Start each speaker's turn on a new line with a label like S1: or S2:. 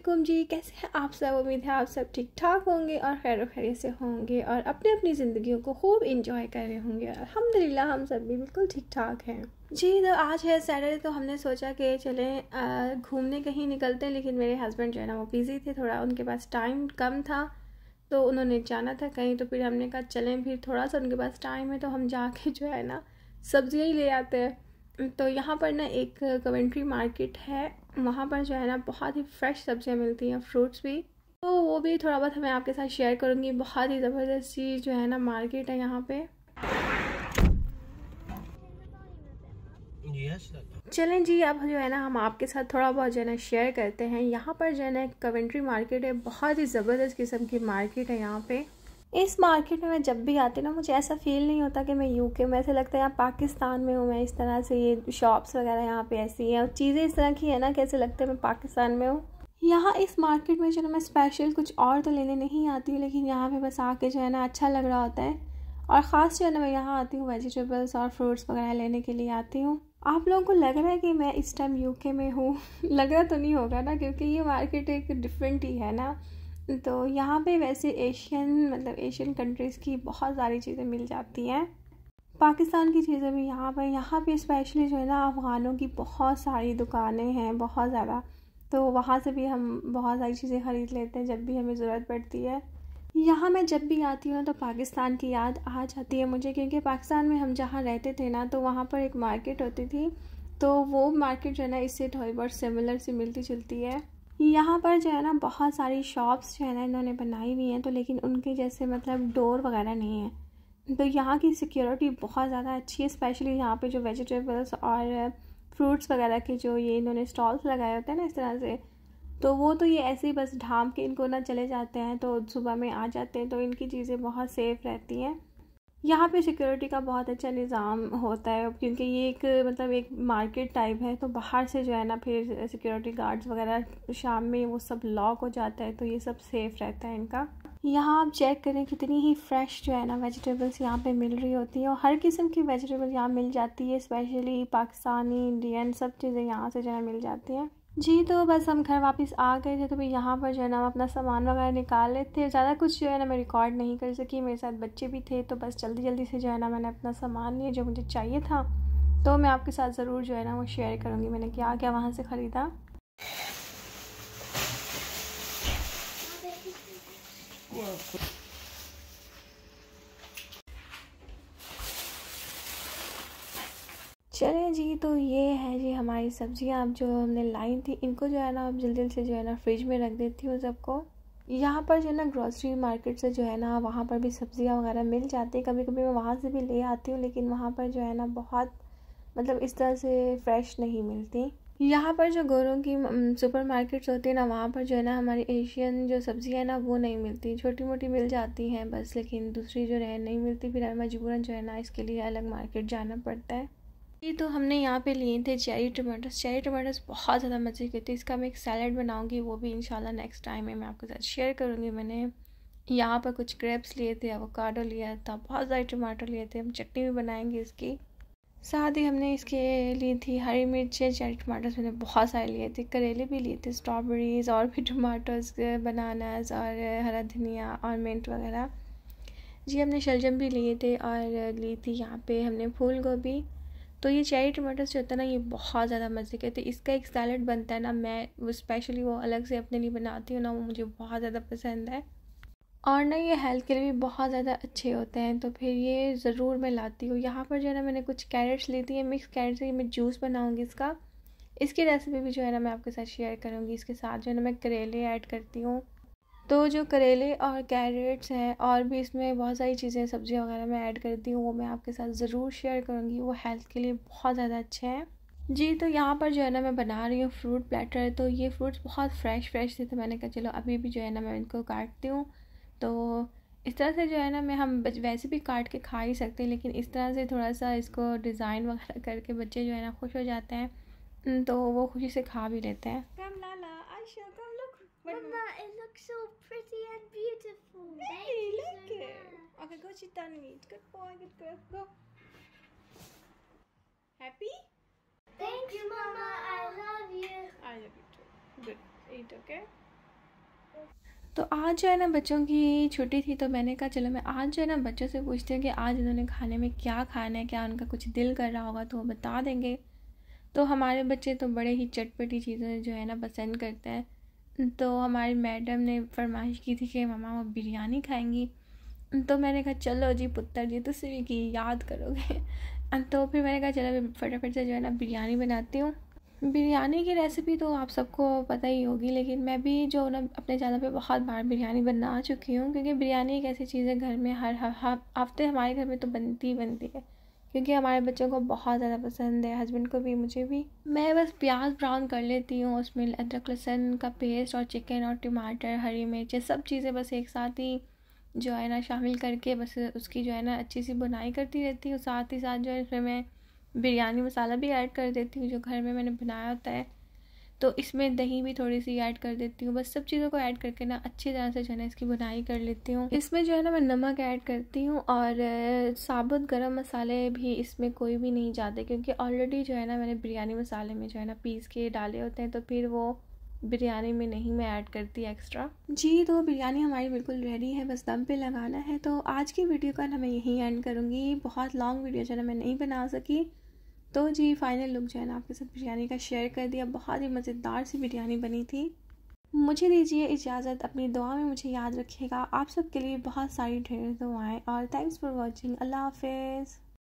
S1: वालेकुम जी कैसे हैं आप सब उम्मीद है आप सब ठीक ठाक होंगे और खैर खैर से होंगे और अपने अपनी ज़िंदगियों को खूब इंजॉय कर रहे होंगे अलहमदिल्ला हम सब भी बिल्कुल ठीक ठाक हैं जी तो आज है सैटरडे तो हमने सोचा कि चलें घूमने कहीं निकलते हैं लेकिन मेरे हस्बैंड जो है ना वो बिज़ी थे थोड़ा उनके पास टाइम कम था तो उन्होंने जाना था कहीं तो फिर हमने कहा चलें फिर थोड़ा सा उनके पास टाइम है तो हम जाके जो है ना सब्ज़ियाँ ही ले आते हैं तो यहाँ पर ना एक कमेंट्री मार्केट है वहाँ पर जो है ना बहुत ही फ्रेश सब्जियाँ मिलती हैं फ्रूट्स भी तो वो भी थोड़ा बहुत हमें आपके साथ शेयर करूँगी बहुत ही ज़बरदस्त चीज़ जो है ना मार्केट है यहाँ पे चलें जी अब जो है ना हम आपके साथ थोड़ा बहुत जो है ना शेयर करते हैं यहाँ पर जो है ना कवेंट्री मार्केट है बहुत ही ज़बरदस्त किस्म की मार्केट है यहाँ पे इस मार्केट में मैं जब भी आती ना मुझे ऐसा फील नहीं होता कि मैं यूके में ऐसे लगता है यहाँ पाकिस्तान में हूँ मैं इस तरह से ये शॉप्स वगैरह यहाँ पे ऐसी हैं और चीज़ें इस तरह की है ना कैसे लगता है मैं पाकिस्तान में हूँ यहाँ इस मार्केट में जो ना मैं स्पेशल कुछ और तो लेने नहीं आती हूँ लेकिन यहाँ पर बस आके जो है ना अच्छा लग रहा होता है और ख़ास जो है ना मैं यहाँ आती हूँ वेजिटेबल्स और फ्रूट्स वगैरह लेने के लिए आती हूँ आप लोगों को लग रहा है कि मैं इस टाइम यूके में हूँ लग रहा तो नहीं होगा ना क्योंकि ये मार्केट एक डिफरेंट ही है ना तो यहाँ पे वैसे एशियन मतलब एशियन कंट्रीज़ की बहुत सारी चीज़ें मिल जाती हैं पाकिस्तान की चीज़ें भी यहाँ पर यहाँ पे स्पेशली जो है ना अफ़गानों की बहुत सारी दुकानें हैं बहुत ज़्यादा तो वहाँ से भी हम बहुत सारी चीज़ें ख़रीद लेते हैं जब भी हमें ज़रूरत पड़ती है यहाँ मैं जब भी आती हूँ तो पाकिस्तान की याद आ जाती है मुझे क्योंकि पाकिस्तान में हम जहाँ रहते थे ना तो वहाँ पर एक मार्केट होती थी तो वो मार्केट जो है ना इससे थोड़ी बहुत सिमिलर सी मिलती जुलती है यहाँ पर जो है ना बहुत सारी शॉप्स जो है ना इन्होंने बनाई हुई हैं तो लेकिन उनके जैसे मतलब डोर वगैरह नहीं है तो यहाँ की सिक्योरिटी बहुत ज़्यादा अच्छी है स्पेशली यहाँ पे जो वेजिटेबल्स और फ्रूट्स वगैरह के जो ये इन्होंने स्टॉल्स लगाए होते हैं ना इस तरह से तो वो तो ये ऐसे ही बस ढाम के इनको ना चले जाते हैं तो सुबह में आ जाते हैं तो इनकी चीज़ें बहुत सेफ़ रहती हैं यहाँ पे सिक्योरिटी का बहुत अच्छा निज़ाम होता है क्योंकि ये एक मतलब एक मार्केट टाइप है तो बाहर से जो है ना फिर सिक्योरिटी गार्ड्स वगैरह शाम में वो सब लॉक हो जाता है तो ये सब सेफ़ रहता है इनका यहाँ आप चेक करें कितनी ही फ्रेश जो है ना वेजिटेबल्स यहाँ पे मिल रही होती हैं और हर किस्म की वेजिटेबल यहाँ मिल जाती है स्पेशली पाकिस्तानी इंडियन सब चीज़ें यहाँ से जो है मिल जाती हैं जी तो बस हम घर वापस आ गए थे तो भी यहाँ पर जो है ना हम अपना सामान वगैरह निकाल लेते थे ज़्यादा कुछ जो है ना मैं रिकॉर्ड नहीं कर सकी मेरे साथ बच्चे भी थे तो बस जल्दी जल्दी से जो है ना मैंने अपना सामान लिया जो मुझे चाहिए था तो मैं आपके साथ ज़रूर जो है ना वो शेयर करूँगी मैंने क्या क्या वहाँ से ख़रीदा चले जी तो ये है जी हमारी सब्जियां अब जो हमने लाई थी इनको जो है ना आप जल्दी से जो है ना फ्रिज में रख देती हूँ सबको यहाँ पर जो है ना ग्रॉसरी मार्केट से जो है ना वहाँ पर भी सब्जियाँ वगैरह मिल जाती हैं कभी कभी मैं वहाँ से भी ले आती हूँ लेकिन वहाँ पर जो है ना बहुत मतलब इस तरह से फ्रेश नहीं मिलती यहाँ पर जो गोरों की सुपर मार्केट्स होती है ना वहाँ पर जो है ना हमारी एशियन जो सब्ज़ियाँ हैं ना वो नहीं मिलती छोटी मोटी मिल जाती हैं बस लेकिन दूसरी जो है नहीं मिलती फिर मजबूरन जो है ना इसके लिए अलग मार्केट जाना पड़ता है ये तो हमने यहाँ पे लिए थे चेरी टमाटर्स चेरी टमाटर्स बहुत ज़्यादा मज़े के थे इसका मैं एक सैलड बनाऊँगी वो भी इंशाल्लाह नेक्स्ट टाइम में मैं आपके साथ शेयर करूँगी मैंने यहाँ पर कुछ ग्रेप्स लिए थे अवोकाडो लिया था बहुत सारे टमाटर लिए थे हम चटनी भी बनाएंगे इसकी साथ ही हमने इसके लिए थी हरी मिर्चें चेरी टमाटर्स मैंने बहुत सारे लिए थे करेले भी लिए थे स्ट्रॉबेरीज़ और भी टमाटोस बनानास और हरा धनिया और मिंट वगैरह जी हमने शलजम भी लिए थे और ली थी यहाँ पे हमने फूल गोभी तो ये चेरी टमाटर्स जो होता है ना ये बहुत ज़्यादा मज़े के तो इसका एक सैलड बनता है ना मैं वो स्पेशली वो अलग से अपने लिए बनाती हूँ ना वो मुझे बहुत ज़्यादा पसंद है और ना ये हेल्थ के लिए भी बहुत ज़्यादा अच्छे होते हैं तो फिर ये ज़रूर मैं लाती हूँ यहाँ पर जो है ना मैंने कुछ कैरेट्स ली थी मिक्स कैरेट से मैं जूस बनाऊँगी इसका इसकी रेसिपी भी जो है ना मैं आपके साथ शेयर करूँगी इसके साथ जो है ना मैं करेले ऐड करती हूँ तो जो करेले और कैरेट्स हैं और भी इसमें बहुत सारी चीज़ें सब्ज़ियाँ वगैरह मैं ऐड करती हूँ वो मैं आपके साथ ज़रूर शेयर करूँगी वो हेल्थ के लिए बहुत ज़्यादा अच्छे हैं जी तो यहाँ पर जो है ना मैं बना रही हूँ फ्रूट प्लेटर तो ये फ्रूट्स बहुत फ्रेश फ्रेश थे तो मैंने कहा चलो अभी भी जो है ना मैं इनको काटती हूँ तो इस तरह से जो है ना मैं हम वैसे भी काट के खा ही सकते हैं लेकिन इस तरह से थोड़ा सा इसको डिज़ाइन वगैरह करके बच्चे जो है ना खुश हो जाते हैं तो वो खुशी से खा भी लेते हैं But Mama, it looks so pretty and beautiful. Really, look so it. Much. Okay, go sit down and eat. Good boy, good girl. Go. Happy? Thanks, Thanks Mama. Mama. I love you. I love you too. Good. Eat, okay? तो आज जो है ना बच्चों की छुट्टी थी तो मैंने कहा चलो मैं आज जो है ना बच्चों से पूछती हूँ कि आज इन्होंने खाने में क्या खाना है क्या उनका कुछ दिल कर रहा होगा तो वो बता देंगे तो हमारे बच्चे तो बड़े ही चटपटी चीज़ें जो है ना पसंद करते हैं तो हमारी मैडम ने फरमाइश की थी कि ममा वो बिरयानी खाएंगी तो मैंने कहा चलो जी पुत्र जी तो सिर्फ की याद करोगे तो फिर मैंने कहा चलो फटाफट से जो है ना बिरयानी बनाती हूँ बिरयानी की रेसिपी तो आप सबको पता ही होगी लेकिन मैं भी जो ना अपने चैनल पे बहुत बार बिरयानी बना चुकी हूँ क्योंकि बिरयानी एक ऐसी चीज़ है घर में हर हफ्ते हमारे घर में तो बनती ही बनती है क्योंकि हमारे बच्चों को बहुत ज़्यादा पसंद है हस्बैंड को भी मुझे भी मैं बस प्याज ब्राउन कर लेती हूँ उसमें अदरक लहसुन का पेस्ट और चिकन और टमाटर हरी मिर्च सब चीज़ें बस एक साथ ही जो है ना शामिल करके बस उसकी जो है ना अच्छी सी बुनाई करती रहती हूँ साथ ही साथ जो है इसमें मैं बिरयानी मसाला भी ऐड कर देती हूँ जो घर में मैंने बनाया होता है तो इसमें दही भी थोड़ी सी ऐड कर देती हूँ बस सब चीज़ों को ऐड करके ना अच्छी तरह से जो है इसकी बुनाई कर लेती हूँ इसमें जो है ना मैं नमक ऐड करती हूँ और साबुत गर्म मसाले भी इसमें कोई भी नहीं जाते क्योंकि ऑलरेडी जो है ना मैंने बिरयानी मसाले में जो है ना पीस के डाले होते हैं तो फिर वो बिरयानी में नहीं मैं ऐड करती एक्स्ट्रा जी तो बिरयानी हमारी बिल्कुल रेडी है बस दम पे लगाना है तो आज की वीडियो का मैं यहीं एंड करूँगी बहुत लॉन्ग वीडियो जो है मैं नहीं बना सकी तो जी फाइनल लुक जो है ना आपके साथ बिरयानी का शेयर कर दिया बहुत ही मज़ेदार सी बिरयानी बनी थी मुझे दीजिए इजाज़त अपनी दुआ में मुझे याद रखिएगा आप सबके लिए बहुत सारी ढेर दुआएं और थैंक्स फॉर वॉचिंग अल्लाह हाफिज़